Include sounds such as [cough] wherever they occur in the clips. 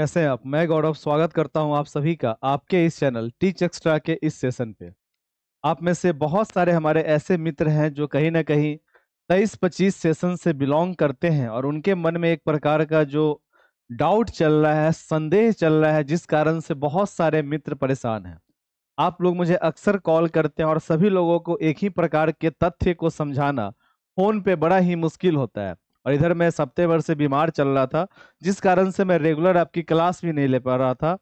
कैसे हैं आप मैं गौरव स्वागत करता हूं आप सभी का आपके इस चैनल टीच एक्स्ट्रा के इस सेशन पे आप में से बहुत सारे हमारे ऐसे मित्र हैं जो कहीं ना कहीं तेईस पच्चीस सेशन से बिलोंग करते हैं और उनके मन में एक प्रकार का जो डाउट चल रहा है संदेह चल रहा है जिस कारण से बहुत सारे मित्र परेशान हैं आप लोग मुझे अक्सर कॉल करते हैं और सभी लोगों को एक ही प्रकार के तथ्य को समझाना फोन पे बड़ा ही मुश्किल होता है और इधर मैं सप्ते भर से बीमार चल रहा था जिस कारण से मैं रेगुलर आपकी क्लास भी नहीं ले पा रहा था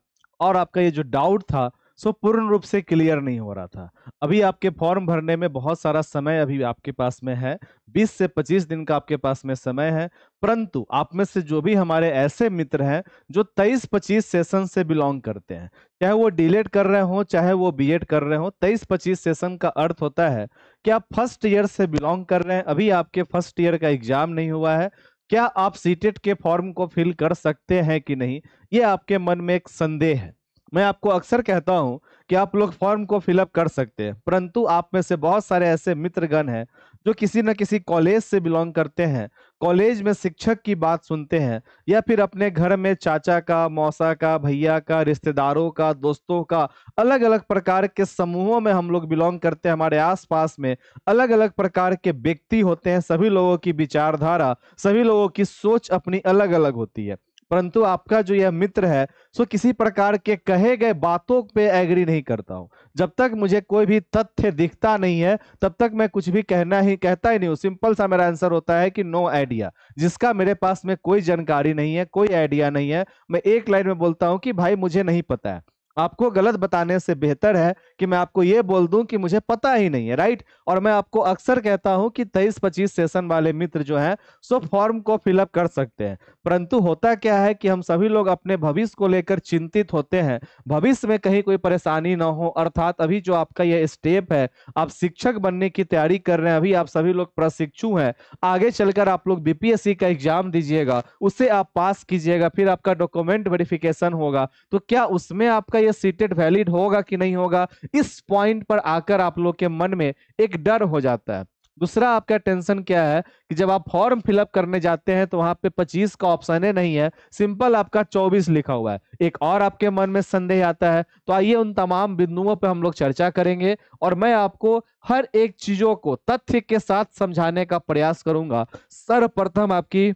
और आपका ये जो डाउट था सो पूर्ण रूप से क्लियर नहीं हो रहा था अभी आपके फॉर्म भरने में बहुत सारा समय अभी आपके पास में है 20 से 25 दिन का आपके पास में समय है परंतु आप में से जो भी हमारे ऐसे मित्र हैं जो 23-25 सेशन से बिलोंग करते हैं चाहे वो डिलेट कर रहे हो चाहे वो बीएड कर रहे हो 23-25 सेशन का अर्थ होता है कि आप फर्स्ट ईयर से बिलोंग कर रहे हैं अभी आपके फर्स्ट ईयर का एग्जाम नहीं हुआ है क्या आप सीटेट e के फॉर्म को फिल कर सकते हैं कि नहीं ये आपके मन में एक संदेह है मैं आपको अक्सर कहता हूं कि आप लोग फॉर्म को फिलअप कर सकते हैं परंतु आप में से बहुत सारे ऐसे मित्रगण हैं जो किसी न किसी कॉलेज से बिलोंग करते हैं कॉलेज में शिक्षक की बात सुनते हैं या फिर अपने घर में चाचा का मौसा का भैया का रिश्तेदारों का दोस्तों का अलग अलग प्रकार के समूहों में हम लोग बिलोंग करते हैं हमारे आसपास में अलग अलग प्रकार के व्यक्ति होते हैं सभी लोगों की विचारधारा सभी लोगों की सोच अपनी अलग अलग होती है परंतु आपका जो यह मित्र है सो किसी प्रकार के कहे गए बातों पे एग्री नहीं करता हूं जब तक मुझे कोई भी तथ्य दिखता नहीं है तब तक मैं कुछ भी कहना ही कहता ही नहीं हूँ सिंपल सा मेरा आंसर होता है कि नो आइडिया जिसका मेरे पास में कोई जानकारी नहीं है कोई आइडिया नहीं है मैं एक लाइन में बोलता हूँ कि भाई मुझे नहीं पता है आपको गलत बताने से बेहतर है कि मैं आपको ये बोल दूं कि मुझे पता ही नहीं है राइट और मैं आपको अक्सर कहता हूं कि तेईस पच्चीस सेशन वाले मित्र जो हैं सो फॉर्म को फिलअप कर सकते हैं परंतु होता क्या है कि हम सभी लोग अपने भविष्य को लेकर चिंतित होते हैं भविष्य में कहीं कोई परेशानी ना हो अर्थात अभी जो आपका यह स्टेप है आप शिक्षक बनने की तैयारी कर रहे हैं अभी आप सभी लोग प्रशिक्षु हैं आगे चलकर आप लोग बीपीएससी का एग्जाम दीजिएगा उसे आप पास कीजिएगा फिर आपका डॉक्यूमेंट वेरिफिकेशन होगा तो क्या उसमें आपका ये सीटेड वैलिड होगा कि नहीं होगा इस पॉइंट पर आकर आप लोग के मन में एक डर हो जाता है दूसरा आपका टेंशन क्या है कि जब आप फॉर्म फिलअप करने जाते हैं तो वहां पे 25 का ऑप्शन है नहीं है सिंपल आपका 24 लिखा हुआ है एक और आपके मन में संदेह आता है तो आइए उन तमाम बिंदुओं पे हम लोग चर्चा करेंगे और मैं आपको हर एक चीजों को तथ्य के साथ समझाने का प्रयास करूंगा सर्वप्रथम आपकी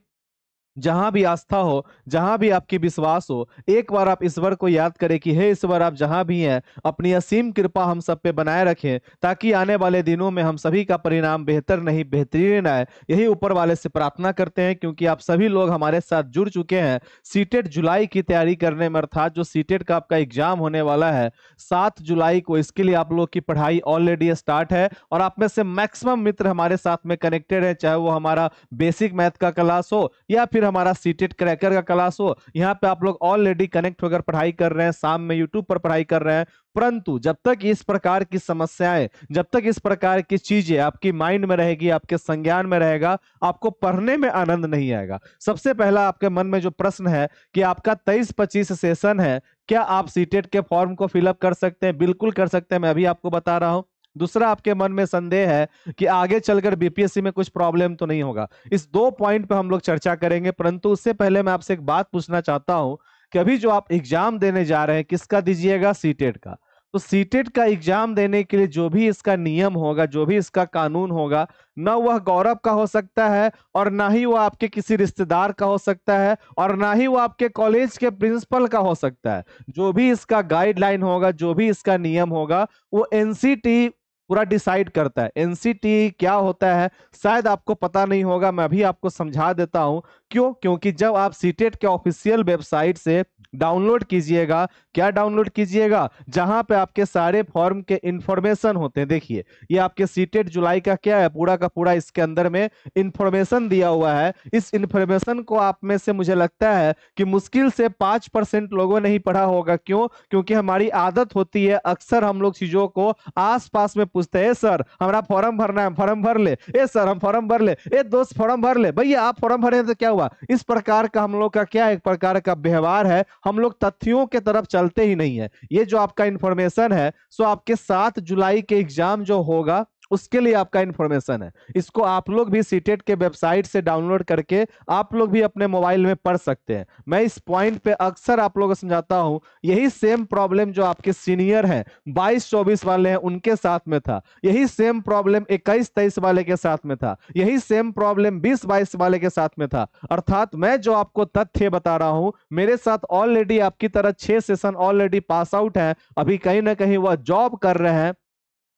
जहां भी आस्था हो जहां भी आपकी विश्वास हो एक बार आप ईश्वर को याद करें कि हे ईश्वर आप जहां भी हैं अपनी असीम कृपा हम सब पे बनाए रखें ताकि आने वाले दिनों में हम सभी का परिणाम बेहतर नहीं बेहतरीन आए यही ऊपर वाले से प्रार्थना करते हैं क्योंकि आप सभी लोग हमारे साथ जुड़ चुके हैं सीटेट जुलाई की तैयारी करने में अर्थात जो सीटेट का आपका एग्जाम होने वाला है सात जुलाई को इसके लिए आप लोग की पढ़ाई ऑलरेडी स्टार्ट है और आप में से मैक्सिमम मित्र हमारे साथ में कनेक्टेड है चाहे वो हमारा बेसिक मैथ का क्लास हो या फिर फिर हमारा सीटेट क्रैकर का क्लास हो यहाँ पे आप लोग ऑलरेडी कनेक्ट होकर पढ़ाई कर रहे हैं शाम में यूट्यूब पर पढ़ाई कर रहे हैं परंतु जब तक इस प्रकार की समस्याएं जब तक इस प्रकार की चीजें आपकी माइंड में रहेगी आपके संज्ञान में रहेगा आपको पढ़ने में आनंद नहीं आएगा सबसे पहला आपके मन में जो प्रश्न है कि आपका तेईस पच्चीस सेशन है क्या आप सीटेट के फॉर्म को फिलअप कर सकते हैं बिल्कुल कर सकते हैं मैं अभी आपको बता रहा हूं दूसरा आपके मन में संदेह है कि आगे चलकर बीपीएससी में कुछ प्रॉब्लम तो नहीं होगा इस दो पॉइंट पे हम लोग चर्चा करेंगे परंतु उससे पहले मैं आपसे एक बात पूछना चाहता हूं कि अभी जो आप एग्जाम देने जा रहे हैं किसका दीजिएगा सीटेट e का तो सीटेट e का एग्जाम देने के लिए जो भी इसका नियम होगा जो भी इसका कानून होगा ना वह गौरव का हो सकता है और ना ही वह आपके किसी रिश्तेदार का हो सकता है और ना ही वह आपके कॉलेज के प्रिंसिपल का हो सकता है जो भी इसका गाइडलाइन होगा जो भी इसका नियम होगा वो एनसीटी पूरा डिसाइड करता है एनसीटी क्या होता है शायद आपको पता नहीं होगा मैं भी आपको समझा देता हूं क्यों क्योंकि जब आप सीटेट e के ऑफिशियल वेबसाइट से डाउनलोड कीजिएगा क्या डाउनलोड कीजिएगा जहां पे आपके सारे फॉर्म के इंफॉर्मेशन होते हैं देखिए ये आपके सीटेट e जुलाई का क्या है पूरा का पूरा इसके अंदर में इंफॉर्मेशन दिया हुआ है इस इंफॉर्मेशन को आप में से मुझे लगता है कि मुश्किल से पांच परसेंट लोगों ने ही पढ़ा होगा क्यों क्योंकि हमारी आदत होती है अक्सर हम लोग चीजों को आस में पूछते हैं सर हमारा फॉर्म भरना है फॉर्म भर ले ए सर हम फॉर्म भर ले ए दोस्त फॉर्म भर ले भैया आप फॉर्म भरे तो क्या हुआ इस प्रकार का हम लोग का क्या एक प्रकार का व्यवहार है हम लोग तथ्यों के तरफ चलते ही नहीं है ये जो आपका इंफॉर्मेशन है सो आपके सात जुलाई के एग्जाम जो होगा उसके लिए आपका इन्फॉर्मेशन है इसको आप लोग भी सीटेट e के वेबसाइट से डाउनलोड करके आप लोग भी अपने मोबाइल में पढ़ सकते हैं मैं इस पॉइंट पे अक्सर आप लोगों को समझाता हूँ यही सेम प्रॉब्लम जो आपके सीनियर हैं बाईस चौबीस वाले हैं उनके साथ में था यही सेम प्रॉब्लम इक्कीस तेईस वाले के साथ में था यही सेम प्रॉब्लम बीस बाईस वाले के साथ में था अर्थात मैं जो आपको तथ्य बता रहा हूँ मेरे साथ ऑलरेडी आपकी तरह छह सेशन ऑलरेडी पास आउट है अभी कहीं ना कहीं वह जॉब कर रहे हैं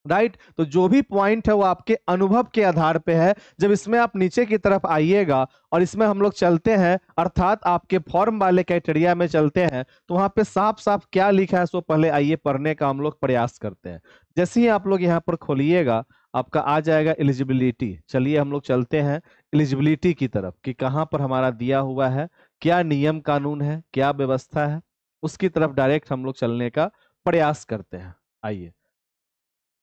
राइट तो जो भी पॉइंट है वो आपके अनुभव के आधार पे है जब इसमें आप नीचे की तरफ आइएगा और इसमें हम लोग चलते हैं अर्थात आपके फॉर्म वाले क्राइटेरिया में चलते हैं तो वहां पे साफ साफ क्या लिखा है सो पहले आइए पढ़ने का हम लोग प्रयास करते हैं जैसे ही आप लोग यहाँ पर खोलिएगा आपका आ जाएगा एलिजिबिलिटी चलिए हम लोग चलते हैं एलिजिबिलिटी की तरफ कि कहाँ पर हमारा दिया हुआ है क्या नियम कानून है क्या व्यवस्था है उसकी तरफ डायरेक्ट हम लोग चलने का प्रयास करते हैं आइए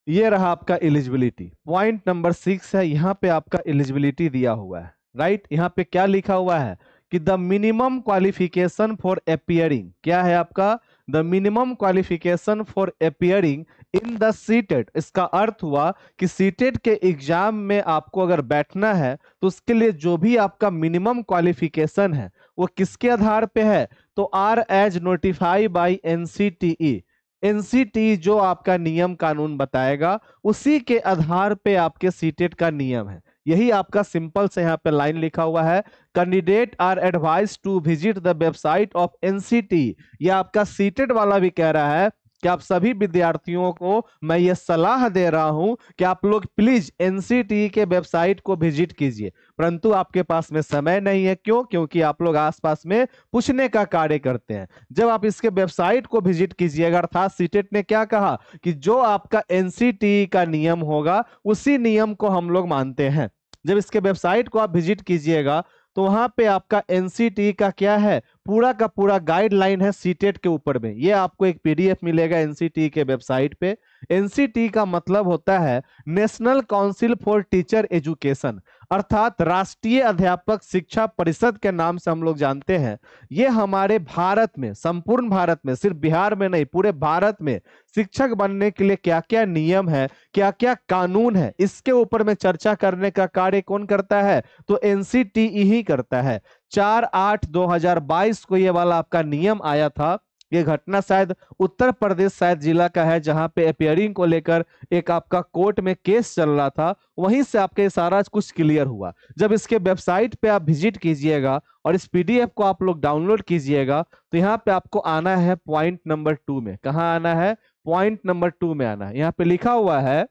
ये रहा आपका एलिजिबिलिटी पॉइंट नंबर सिक्स है यहाँ पे आपका एलिजिबिलिटी दिया हुआ है राइट right? यहाँ पे क्या लिखा हुआ है कि the minimum qualification for appearing क्या है आपका the minimum qualification for appearing in the CTET इसका अर्थ हुआ कि सीटेड के एग्जाम में आपको अगर बैठना है तो उसके लिए जो भी आपका मिनिमम क्वालिफिकेशन है वो किसके आधार पे है तो are as notified by N C T E NCT जो आपका नियम कानून बताएगा उसी के आधार पे आपके सीटेट e का नियम है यही आपका सिंपल से यहाँ पे लाइन लिखा हुआ है candidate are advise to visit the website of NCT या आपका सीटेट e वाला भी कह रहा है कि आप सभी विद्यार्थियों को मैं ये सलाह दे रहा हूं कि आप लोग प्लीज एनसीटी e के वेबसाइट को विजिट कीजिए परंतु आपके पास में समय नहीं है क्यों क्योंकि आप लोग आसपास में पूछने का कार्य करते हैं जब आप इसके वेबसाइट को विजिट कीजिएगा अर्थात सीटेट ने क्या कहा कि जो आपका एनसीटी e का नियम होगा उसी नियम को हम लोग मानते हैं जब इसके वेबसाइट को आप विजिट कीजिएगा तो वहां पे आपका एनसीटी का क्या है पूरा का पूरा गाइडलाइन है सीटेट e के ऊपर में ये आपको एक पीडीएफ मिलेगा एनसीटी e के वेबसाइट पे एनसीटी e का मतलब होता है national council for teacher education अर्थात राष्ट्रीय अध्यापक शिक्षा परिषद के नाम से हम लोग जानते हैं ये हमारे भारत में संपूर्ण भारत में सिर्फ बिहार में नहीं पूरे भारत में शिक्षक बनने के लिए क्या क्या नियम है क्या क्या कानून है इसके ऊपर में चर्चा करने का कार्य कौन करता है तो एनसीटीई ही करता है चार आठ दो हजार बाईस को ये वाला आपका नियम आया था ये घटना शायद उत्तर प्रदेश शायद जिला का है जहां पे अपेयरिंग को लेकर एक आपका कोर्ट में केस चल रहा था वहीं से आपके सारा कुछ क्लियर हुआ जब इसके वेबसाइट पे आप विजिट कीजिएगा और इस पीडीएफ को आप लोग डाउनलोड कीजिएगा तो यहाँ पे आपको आना है पॉइंट नंबर टू में कहा आना है पॉइंट नंबर टू में आना है यहाँ पे लिखा हुआ है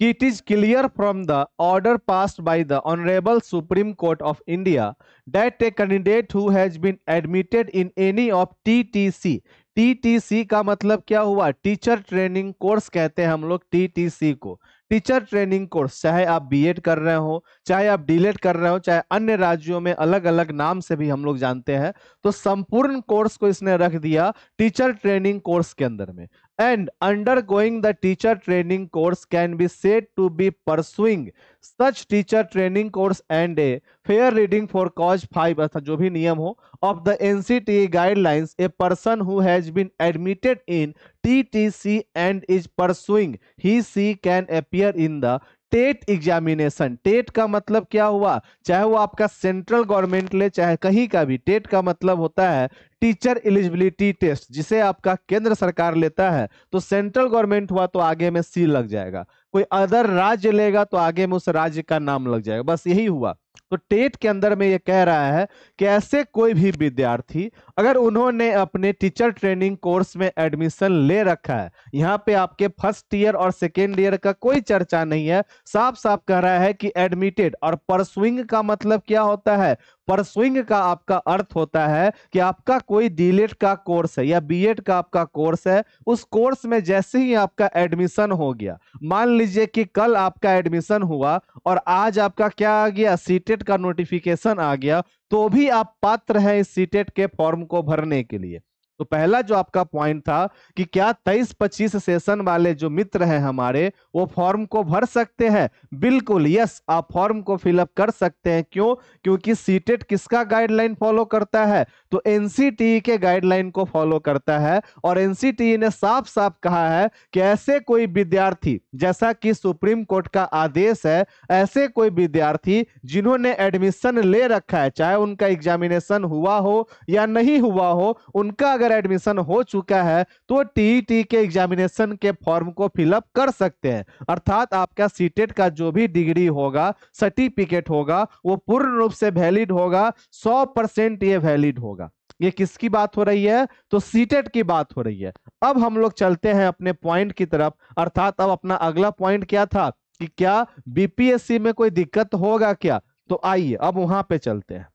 कि it is clear from the order pass by the honourable supreme court of India that a candidate who has been admitted in any of TTC TTC का मतलब क्या हुआ टीचर ट्रेनिंग कोर्स कहते हैं हम लोग टीटीसी को टीचर ट्रेनिंग कोर्स चाहे आप बीएड कर रहे हो चाहे आप डीलेट कर रहे हो चाहे अन्य राज्यों में अलग अलग नाम से भी हम लोग जानते हैं तो संपूर्ण कोर्स को इसने रख दिया टीचर ट्रेनिंग कोर्स के अंदर में and undergoing the teacher training course can be said to be pursuing such teacher training course and a fair reading for cause 5 अर्थात जो भी नियम of the NCTE guidelines a person who has been admitted in TTC and is pursuing he she can appear in the TET examination TET का मतलब क्या हुआ चाहे वो आपका सेंट्रल गवर्नमेंट ले चाहे कहीं का भी टेट का मतलब होता है टीचर एलिजिबिलिटी टेस्ट जिसे आपका केंद्र सरकार लेता है तो सेंट्रल गवर्नमेंट हुआ तो आगे में सी लग जाएगा कोई अदर राज्य लेगा तो आगे में उस राज्य का नाम लग जाएगा बस यही हुआ तो टेट के अंदर में ये कह रहा है कि ऐसे कोई भी विद्यार्थी अगर उन्होंने अपने टीचर ट्रेनिंग कोर्स में एडमिशन ले रखा है यहाँ पे आपके फर्स्ट ईयर और सेकेंड ईयर का कोई चर्चा नहीं है साफ साफ कह रहा है कि एडमिटेड और परसुइंग का मतलब क्या होता है परसुइंग का आपका अर्थ होता है कि आपका कोई डीलेट का कोर्स है या बी का आपका कोर्स है उस कोर्स में जैसे ही आपका एडमिशन हो गया मान लीजिए कि कल आपका एडमिशन हुआ और आज आपका क्या आ गया सीट सीटेट का नोटिफिकेशन आ गया तो भी आप पात्र हैं इस सीटेट के फॉर्म को भरने के लिए तो पहला जो आपका पॉइंट था कि क्या 23-25 सेशन वाले जो मित्र हैं हमारे वो फॉर्म को भर सकते हैं बिल्कुल यस आप फॉर्म को फिलअप कर सकते हैं क्यों क्योंकि सीटेट e किसका गाइडलाइन फॉलो करता है तो एनसीटीई e के गाइडलाइन को फॉलो करता है और एनसीटीई e ने साफ साफ कहा है कि ऐसे कोई विद्यार्थी जैसा कि सुप्रीम कोर्ट का आदेश है ऐसे कोई विद्यार्थी जिन्होंने एडमिशन ले रखा है चाहे उनका एग्जामिनेशन हुआ हो या नहीं हुआ हो उनका अगर अगर एडमिशन हो चुका है तो टीईटी e के एग्जामिनेशन के फॉर्म को फिलअप कर सकते हैं अर्थात आपका सीटेट e का जो भी डिग्री होगा सर्टिफिकेट होगा वो पूर्ण रूप से वैलिड होगा सौ परसेंट ये वैलिड होगा ये किसकी बात हो रही है तो सीटेट e की बात हो रही है अब हम लोग चलते हैं अपने पॉइंट की तरफ अर्थात अब अपना अगला पॉइंट क्या था कि क्या बीपीएससी में कोई दिक्कत होगा क्या तो आइए अब वहां पे चलते हैं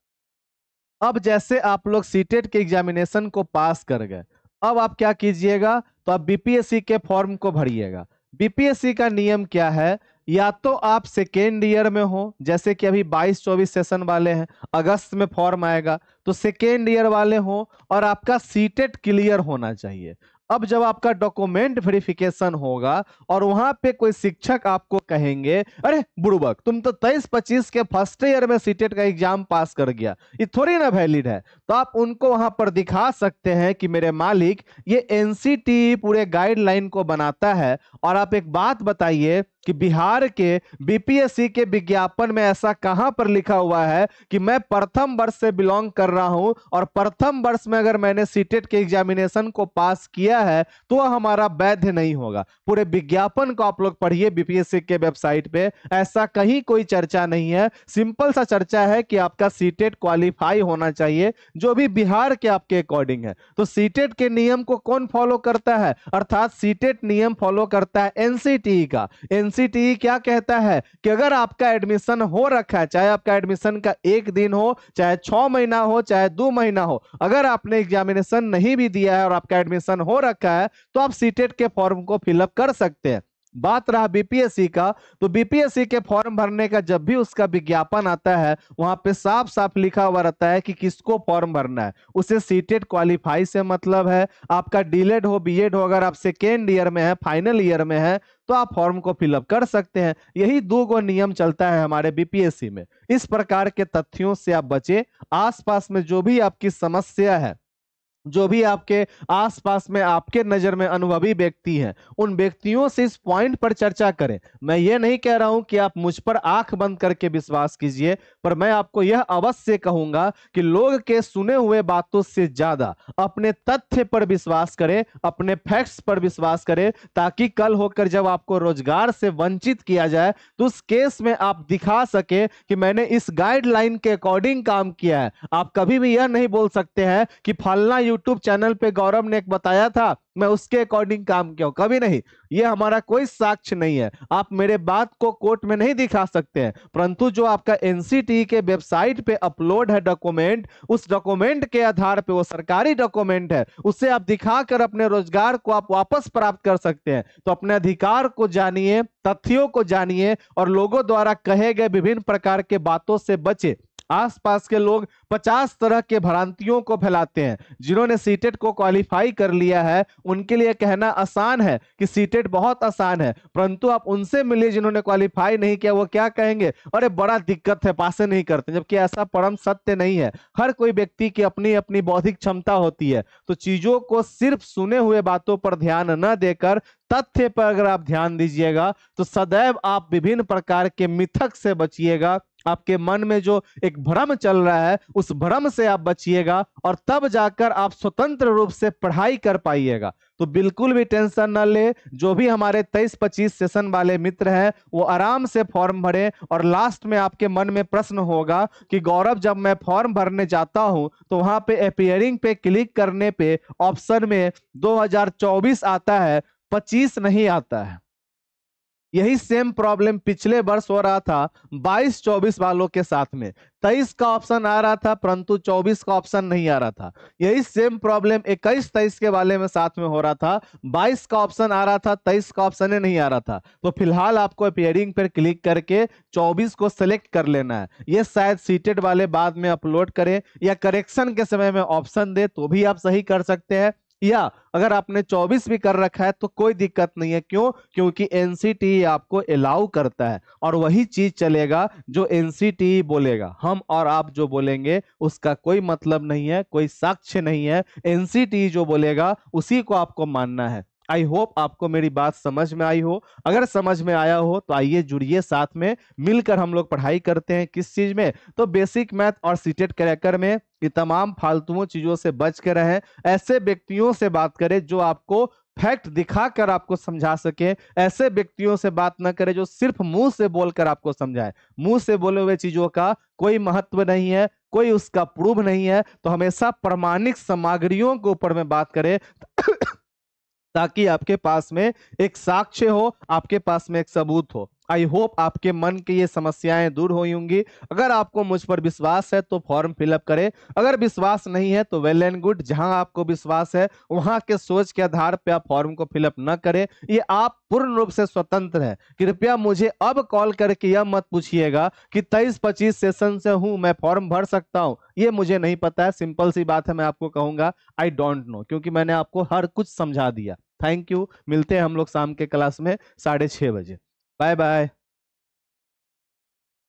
अब जैसे आप लोग सीटेट e के एग्जामिनेशन को पास कर गए अब आप क्या कीजिएगा तो आप बीपीएससी के फॉर्म को भरिएगा बीपीएससी का नियम क्या है या तो आप सेकेंड ईयर में हो जैसे कि अभी 22-24 सेशन वाले हैं अगस्त में फॉर्म आएगा तो सेकेंड ईयर वाले हो और आपका सीटेट क्लियर e होना चाहिए अब जब आपका डॉक्यूमेंट वेरिफिकेशन होगा और वहां पे कोई शिक्षक आपको कहेंगे अरे बुड़बक तुम तो तेईस पच्चीस के फर्स्ट ईयर में सीटेट e का एग्जाम पास कर गया ये थोड़ी ना वैलिड है तो आप उनको वहां पर दिखा सकते हैं कि मेरे मालिक ये एनसीटी e पूरे गाइडलाइन को बनाता है और आप एक बात बताइए कि बिहार के बीपीएससी के विज्ञापन में ऐसा कहां पर लिखा हुआ है कि मैं प्रथम वर्ष से बिलोंग कर रहा हूं और प्रथम वर्ष में अगर मैंने सीटेट e के एग्जामिनेशन को पास किया है तो वह हमारा वैध नहीं होगा पूरे विज्ञापन को आप लोग पढ़िए बीपीएससी के वेबसाइट पे ऐसा कहीं कोई चर्चा नहीं है सिंपल सा चर्चा है कि आपका सीटेट क्वालिफाई e होना चाहिए जो भी बिहार के आपके अकॉर्डिंग है तो सीटेट e के नियम को कौन फॉलो करता है अर्थात सीटेट नियम फॉलो करता है एनसीटी का एन एनसीटी क्या कहता है कि अगर आपका एडमिशन हो रखा है चाहे आपका एडमिशन का एक दिन हो चाहे छ महीना हो चाहे दो महीना हो अगर आपने एग्जामिनेशन नहीं भी दिया है और आपका एडमिशन हो रखा है तो आप सीटेट e के फॉर्म को फिलअप कर सकते हैं बात रहा बीपीएससी का तो बीपीएससी के फॉर्म भरने का जब भी उसका विज्ञापन आता है वहां पे साफ साफ लिखा हुआ रहता है कि किसको फॉर्म भरना है उसे सीटेड क्वालिफाई से मतलब है आपका डीलेड हो बीएड हो अगर आप सेकेंड ईयर में है फाइनल ईयर में है तो आप फॉर्म को फिलअप कर सकते हैं यही दो गो नियम चलता है हमारे बीपीएससी में इस प्रकार के तथ्यों से आप बचे आसपास में जो भी आपकी समस्या है जो भी आपके आसपास में आपके नजर में अनुभवी व्यक्ति हैं उन व्यक्तियों से इस पॉइंट पर चर्चा करें मैं ये नहीं कह रहा हूं कि आप मुझ पर आंख बंद करके विश्वास कीजिए पर मैं आपको यह अवश्य कहूंगा कि लोग के सुने हुए बातों से ज्यादा अपने तथ्य पर विश्वास करें अपने फैक्ट्स पर विश्वास करें ताकि कल होकर जब आपको रोजगार से वंचित किया जाए तो उस केस में आप दिखा सके कि मैंने इस गाइडलाइन के अकॉर्डिंग काम किया है आप कभी भी यह नहीं बोल सकते हैं कि फलना यूट्यूब चैनल पे गौरव ने एक बताया था मैं उसके अकॉर्डिंग काम क्यों कभी नहीं ये हमारा कोई साक्ष्य नहीं है आप मेरे बात को कोर्ट में नहीं दिखा सकते हैं परंतु जो आपका एनसीटी e के वेबसाइट पे अपलोड है डॉक्यूमेंट उस डॉक्यूमेंट के आधार पे वो सरकारी डॉक्यूमेंट है उसे आप दिखाकर अपने रोजगार को आप वापस प्राप्त कर सकते हैं तो अपने अधिकार को जानिए तथ्यों को जानिए और लोगों द्वारा कहे गए विभिन्न प्रकार के बातों से बचे आसपास के लोग 50 तरह के भ्रांतियों को फैलाते हैं जिन्होंने सीटेट को क्वालिफाई कर लिया है उनके लिए कहना आसान है कि सीटेट बहुत आसान है परंतु आप उनसे मिलिए जिन्होंने क्वालिफाई नहीं किया वो क्या कहेंगे अरे बड़ा दिक्कत है पासे नहीं करते जबकि ऐसा परम सत्य नहीं है हर कोई व्यक्ति की अपनी अपनी बौद्धिक क्षमता होती है तो चीजों को सिर्फ सुने हुए बातों पर ध्यान न देकर तथ्य पर अगर आप ध्यान दीजिएगा तो सदैव आप विभिन्न प्रकार के मिथक से बचिएगा आपके मन में जो एक भ्रम चल रहा है उस भ्रम से आप बचिएगा और तब जाकर आप स्वतंत्र रूप से पढ़ाई कर पाइएगा तो बिल्कुल भी टेंशन न ले जो भी हमारे 23-25 सेशन वाले मित्र हैं वो आराम से फॉर्म भरें और लास्ट में आपके मन में प्रश्न होगा कि गौरव जब मैं फॉर्म भरने जाता हूं तो वहां पे अपियरिंग पे क्लिक करने पे ऑप्शन में 2024 आता है 25 नहीं आता है यही सेम प्रॉब्लम पिछले वर्ष हो रहा था 22-24 वालों के साथ में 23 का ऑप्शन आ रहा था परंतु 24 का ऑप्शन नहीं आ रहा था यही सेम प्रॉब्लम 21-23 के वाले में साथ में हो रहा था 22 का ऑप्शन आ रहा था 23 का ऑप्शन नहीं आ रहा था तो फिलहाल आपको अपेयरिंग पर क्लिक करके 24 को सिलेक्ट कर लेना है ये शायद सीटेड वाले बाद में अपलोड करें या करेक्शन के समय में ऑप्शन दे तो भी आप सही कर सकते हैं या अगर आपने 24 भी कर रखा है तो कोई दिक्कत नहीं है क्यों क्योंकि एनसीटी e आपको अलाउ करता है और वही चीज चलेगा जो एनसीटी e बोलेगा हम और आप जो बोलेंगे उसका कोई मतलब नहीं है कोई साक्ष्य नहीं है एनसीटी e जो बोलेगा उसी को आपको मानना है आई होप आपको मेरी बात समझ में आई हो अगर समझ में आया हो तो आइए जुड़िए साथ में मिलकर हम लोग पढ़ाई करते हैं किस चीज में तो बेसिक मैथ और सीटेट क्रैकर में कि तमाम फालतुओं चीजों से बच कर रहें ऐसे व्यक्तियों से बात करें जो आपको फैक्ट दिखाकर आपको समझा सके ऐसे व्यक्तियों से बात ना करें जो सिर्फ मुंह से बोलकर आपको समझाए मुंह से बोले हुए चीजों का कोई महत्व नहीं है कोई उसका प्रूफ नहीं है तो हमेशा प्रमाणिक सामग्रियों के ऊपर में बात करें [coughs] ताकि आपके पास में एक साक्ष्य हो आपके पास में एक सबूत हो आई होप आपके मन की ये समस्याएं दूर हुई होंगी अगर आपको मुझ पर विश्वास है तो फॉर्म फिलअप करें अगर विश्वास नहीं है तो वेल एंड गुड जहां आपको विश्वास है वहां के सोच के आधार पर आप फॉर्म को फिलअप न करें ये आप पूर्ण रूप से स्वतंत्र है कृपया मुझे अब कॉल करके यह मत पूछिएगा कि तेईस पच्चीस सेशन से हूं मैं फॉर्म भर सकता हूं ये मुझे नहीं पता है सिंपल सी बात है मैं आपको कहूंगा आई डोंट नो क्योंकि मैंने आपको हर कुछ समझा दिया थैंक यू मिलते हैं हम लोग शाम के क्लास में साढ़े छह बजे Bye bye.